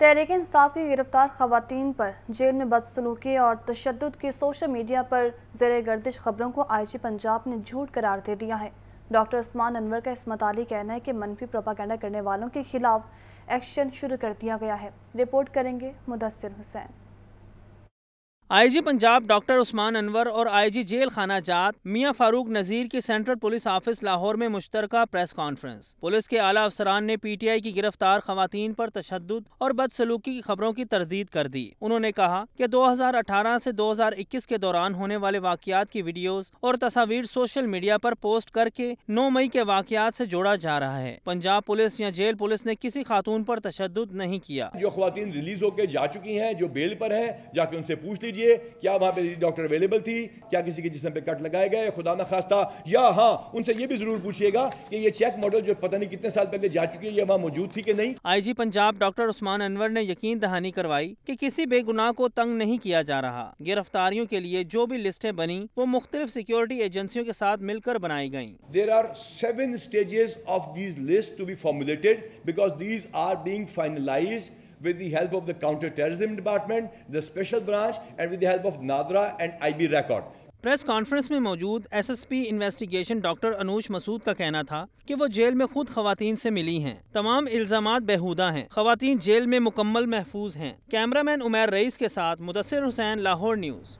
तहरीक इंसाफ की गिरफ्तार खवतान पर जेल में बदसलूकी और तशद की सोशल मीडिया पर जेर गर्दिश खबरों को आई जी पंजाब ने झूठ करार दे दिया है डॉक्टर उस्मान अनवर का इस मतलब कहना है कि मनफी प्रोपागेंडा करने वालों के खिलाफ एक्शन शुरू कर दिया गया है रिपोर्ट करेंगे मुदसर हुसैन आईजी पंजाब डॉक्टर उस्मान अनवर और आईजी जेल खाना जात मियां फारूक नज़ीर की सेंट्रल पुलिस ऑफिस लाहौर में मुश्तरका प्रेस कॉन्फ्रेंस पुलिस के आला अफसरान ने पीटीआई की गिरफ्तार खातन पर तशद और बदसलूकी की खबरों की तरदीद कर दी उन्होंने कहा कि 2018 से 2021 के दौरान होने वाले वाकियात की वीडियोस और तस्वीर सोशल मीडिया पर पोस्ट करके नौ मई के वाकियात ऐसी जोड़ा जा रहा है पंजाब पुलिस या जेल पुलिस ने किसी खातून आरोप तशद नहीं किया जो खातन रिलीज होकर जा चुकी है जो बेल पर है जाके उनसे पूछ लीजिए कीजिए क्या वहाँ पे डॉक्टर अवेलेबल थी क्या किसी के जिसम पे कट लगाए गए खुदा ना खास्ता या हाँ उनसे ये भी जरूर पूछिएगा कि ये चेक मॉडल जो पता नहीं कितने साल पहले जा चुकी है ये वहाँ मौजूद थी कि नहीं आई पंजाब डॉक्टर उस्मान अनवर ने यकीन दहानी करवाई कि किसी बेगुनाह को तंग नहीं किया जा रहा गिरफ्तारियों के लिए जो भी लिस्टें बनी वो मुख्तलिफ सिक्योरिटी एजेंसियों के साथ मिलकर बनाई गयी there are seven stages of these list to be formulated because these are being finalize with the help of the Counter-Terrorism Department, the Special Branch, and with the help of NADRA and IB Record. Press conference में मौजूद SSP investigation doctor Anuj Masood का कहना था कि वो jail में खुद खातन से मिली हैं तमाम इल्जाम बेहुदा हैं खातन जेल में मुकम्मल महफूज हैं कैमरामैन उमर रईस के साथ मुदसर हुसैन लाहौर न्यूज़